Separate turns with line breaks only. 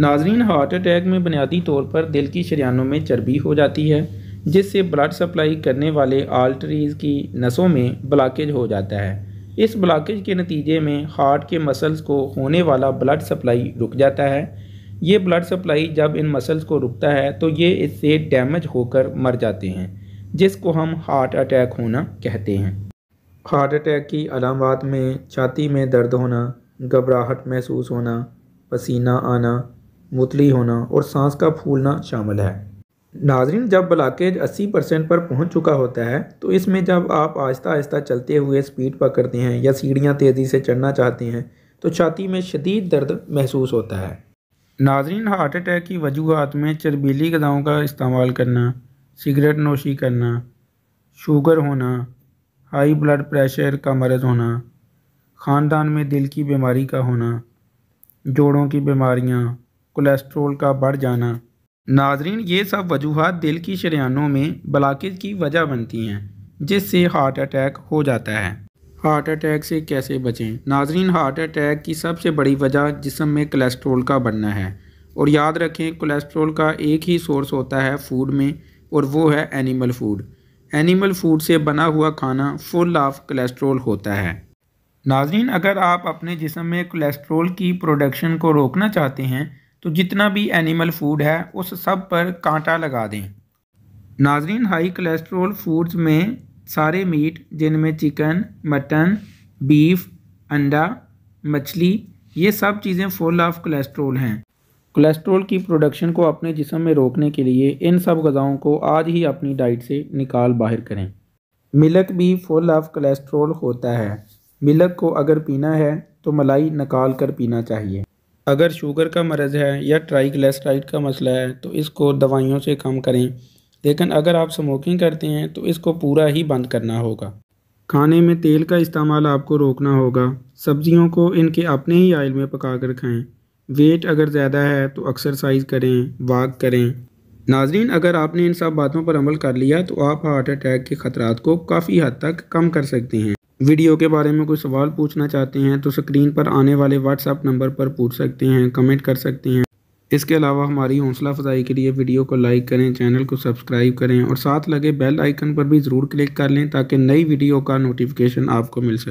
नाजरीन heart attack में बुनियादी तौर पर दिल की शरियानों में चर्बी हो जाती है जिससे ब्लड सप्लाई करने वाले आल्टरीज की नसों में ब्लॉकेज हो जाता है इस ब्लॉकेज के नतीजे में हार्ट के मसल्स को होने वाला ब्लड सप्लाई रुक जाता है ये ब्लड सप्लाई जब इन मसल्स को रुकता है तो ये इससे डैमेज होकर मर जाते हैं जिसको हम हार्ट अटैक होना कहते हैं हार्ट अटैक की अलामत में छाती में दर्द होना घबराहट महसूस होना पसीना आना मुतली होना और सांस का फूलना शामिल है नाजरीन जब ब्लाकेज 80 परसेंट पर पहुंच चुका होता है तो इसमें जब आप आहिस्ता आहिस्ता चलते हुए स्पीड पकड़ते हैं या सीढ़ियां तेज़ी से चढ़ना चाहते हैं तो छाती में शदीद दर्द महसूस होता है नाजरीन हार्ट अटैक की वजूहत में चरबीली गजाओं का इस्तेमाल करना सिगरेट नोशी करना शुगर होना हाई ब्लड प्रेशर का मर्ज होना ख़ानदान में दिल की बीमारी का होना जोड़ों की बीमारियाँ कोलेस्ट्रोल का बढ़ जाना नाजरीन ये सब वजूहत दिल की शरियानों में ब्लाकेज की वजह बनती हैं जिससे हार्ट अटैक हो जाता है हार्ट अटैक से कैसे बचें नाजरीन हार्ट अटैक की सबसे बड़ी वजह जिसम में कोलेस्ट्रोल का बढ़ना है और याद रखें कोलेस्ट्रोल का एक ही सोर्स होता है फूड में और वो है एनिमल फूड एनिमल फूड से बना हुआ खाना फुल ऑफ कोलेस्ट्रोल होता है नाजरीन अगर आप अपने जिसम में कोलेस्ट्रोल की प्रोडक्शन को रोकना चाहते हैं तो जितना भी एनिमल फूड है उस सब पर कांटा लगा दें नाजरीन हाई कोलेस्ट्रोल फूड्स में सारे मीट जिनमें चिकन मटन बीफ अंडा मछली ये सब चीज़ें फुल ऑफ कोलेस्ट्रोल हैं कोलेस्ट्रोल की प्रोडक्शन को अपने जिसम में रोकने के लिए इन सब गज़ाओं को आज ही अपनी डाइट से निकाल बाहर करें मिलक भी फुल ऑफ कोलेस्ट्रोल होता है मिलक को अगर पीना है तो मलाई निकाल कर पीना चाहिए अगर शुगर का मर्ज़ है या ट्राईग्लिसराइड का मसला है तो इसको दवाइयों से कम करें लेकिन अगर आप स्मोकिंग करते हैं तो इसको पूरा ही बंद करना होगा खाने में तेल का इस्तेमाल आपको रोकना होगा सब्जियों को इनके अपने ही आयल में पका कर खाएँ वेट अगर ज़्यादा है तो एक्सरसाइज करें वाक करें नाजरीन अगर आपने इन सब बातों पर अमल कर लिया तो आप हार्ट अटैक के ख़तरा को काफ़ी हद तक कम कर सकते हैं वीडियो के बारे में कोई सवाल पूछना चाहते हैं तो स्क्रीन पर आने वाले व्हाट्सएप नंबर पर पूछ सकते हैं कमेंट कर सकते हैं इसके अलावा हमारी हौसला अफजाई के लिए वीडियो को लाइक करें चैनल को सब्सक्राइब करें और साथ लगे बेल आइकन पर भी ज़रूर क्लिक कर लें ताकि नई वीडियो का नोटिफिकेशन आपको मिल सके